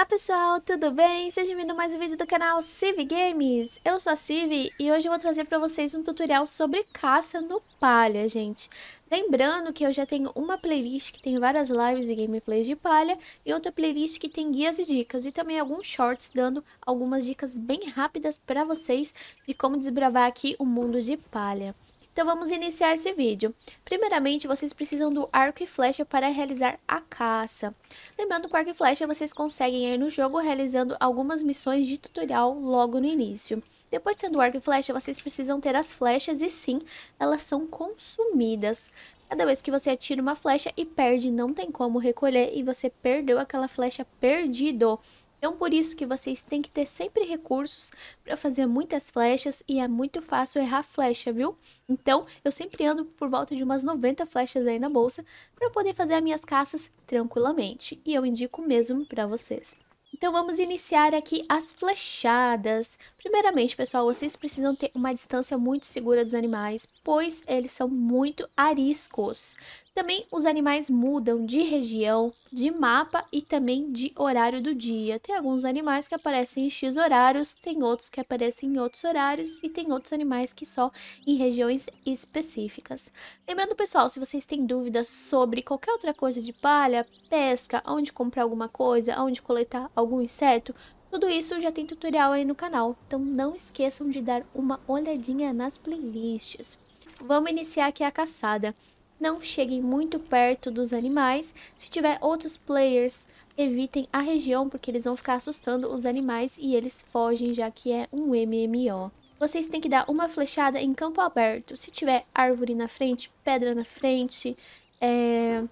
Olá pessoal, tudo bem? Sejam bem-vindos a mais um vídeo do canal Civ Games. Eu sou a Civ e hoje eu vou trazer para vocês um tutorial sobre caça no palha, gente. Lembrando que eu já tenho uma playlist que tem várias lives e gameplays de palha e outra playlist que tem guias e dicas e também alguns shorts dando algumas dicas bem rápidas para vocês de como desbravar aqui o mundo de palha. Então vamos iniciar esse vídeo. Primeiramente, vocês precisam do arco e flecha para realizar a caça. Lembrando que o arco e flecha vocês conseguem ir no jogo realizando algumas missões de tutorial logo no início. Depois tendo o arco e flecha, vocês precisam ter as flechas e sim, elas são consumidas. Cada vez que você atira uma flecha e perde, não tem como recolher e você perdeu aquela flecha perdido. Então, por isso que vocês têm que ter sempre recursos para fazer muitas flechas e é muito fácil errar flecha, viu? Então, eu sempre ando por volta de umas 90 flechas aí na bolsa para poder fazer as minhas caças tranquilamente. E eu indico mesmo para vocês. Então vamos iniciar aqui as flechadas. Primeiramente, pessoal, vocês precisam ter uma distância muito segura dos animais, pois eles são muito ariscos. Também os animais mudam de região, de mapa e também de horário do dia. Tem alguns animais que aparecem em X horários, tem outros que aparecem em outros horários e tem outros animais que só em regiões específicas. Lembrando, pessoal, se vocês têm dúvidas sobre qualquer outra coisa de palha, pesca, onde comprar alguma coisa, onde coletar algum inseto, tudo isso já tem tutorial aí no canal, então não esqueçam de dar uma olhadinha nas playlists. Vamos iniciar aqui a caçada não cheguem muito perto dos animais. Se tiver outros players, evitem a região porque eles vão ficar assustando os animais e eles fogem, já que é um MMO. Vocês têm que dar uma flechada em campo aberto. Se tiver árvore na frente, pedra na frente, é...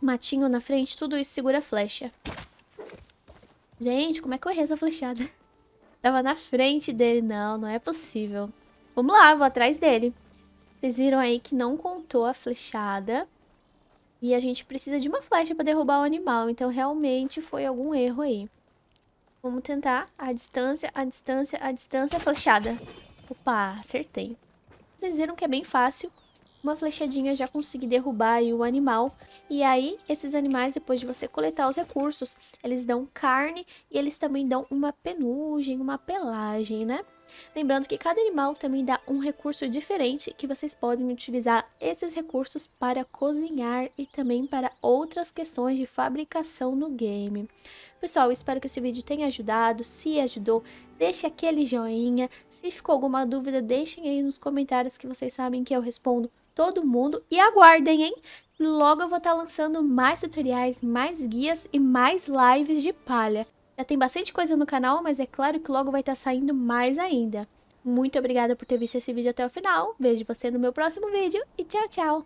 matinho na frente, tudo isso segura a flecha. Gente, como é que eu errei essa flechada? Tava na frente dele. Não, não é possível. Vamos lá, vou atrás dele. Vocês viram aí que não contou a flechada. E a gente precisa de uma flecha para derrubar o animal. Então, realmente foi algum erro aí. Vamos tentar a distância, a distância, a distância. Flechada. Opa, acertei. Vocês viram que é bem fácil. Uma flechadinha já consegui derrubar o animal. E aí, esses animais, depois de você coletar os recursos, eles dão carne e eles também dão uma penugem, uma pelagem, né? Lembrando que cada animal também dá um recurso diferente que vocês podem utilizar esses recursos para cozinhar e também para outras questões de fabricação no game. Pessoal, espero que esse vídeo tenha ajudado. Se ajudou, deixe aquele joinha. Se ficou alguma dúvida, deixem aí nos comentários que vocês sabem que eu respondo todo mundo. E aguardem, hein? Logo eu vou estar tá lançando mais tutoriais, mais guias e mais lives de palha. Já tem bastante coisa no canal, mas é claro que logo vai estar tá saindo mais ainda. Muito obrigada por ter visto esse vídeo até o final, vejo você no meu próximo vídeo e tchau, tchau!